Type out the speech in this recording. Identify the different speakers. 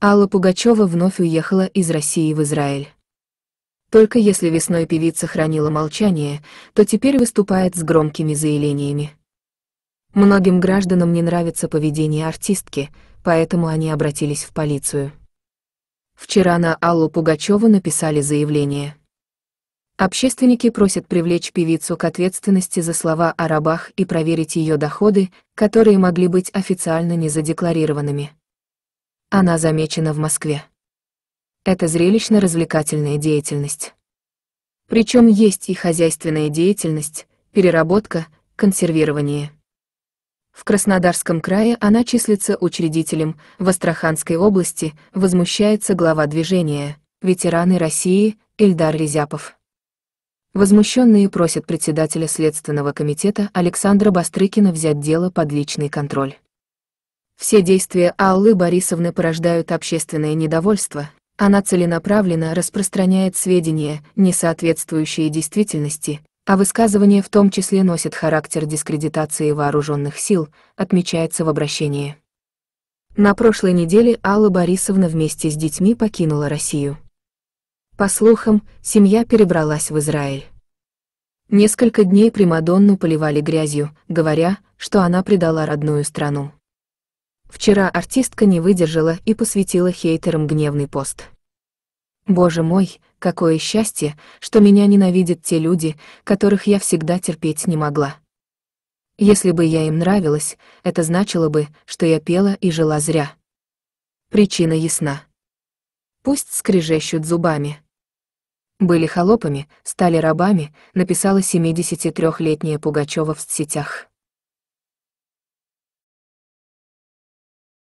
Speaker 1: Алла Пугачева вновь уехала из России в Израиль. Только если весной певица хранила молчание, то теперь выступает с громкими заявлениями. Многим гражданам не нравится поведение артистки, поэтому они обратились в полицию. Вчера на Аллу Пугачеву написали заявление. Общественники просят привлечь певицу к ответственности за слова о рабах и проверить ее доходы, которые могли быть официально не задекларированными. Она замечена в Москве. Это зрелищно-развлекательная деятельность. Причем есть и хозяйственная деятельность, переработка, консервирование. В Краснодарском крае она числится учредителем, в Астраханской области возмущается глава движения «Ветераны России» Эльдар Резяпов. Возмущенные просят председателя Следственного комитета Александра Бастрыкина взять дело под личный контроль. Все действия Аллы Борисовны порождают общественное недовольство, она целенаправленно распространяет сведения, не соответствующие действительности, а высказывания в том числе носят характер дискредитации вооруженных сил, отмечается в обращении. На прошлой неделе Алла Борисовна вместе с детьми покинула Россию. По слухам, семья перебралась в Израиль. Несколько дней Примадонну поливали грязью, говоря, что она предала родную страну. Вчера артистка не выдержала и посвятила хейтерам гневный пост. Боже мой, какое счастье, что меня ненавидят те люди, которых я всегда терпеть не могла. Если бы я им нравилась, это значило бы, что я пела и жила зря. Причина ясна. Пусть скрежещут зубами. Были холопами, стали рабами, написала 73-летняя Пугачева в сетях.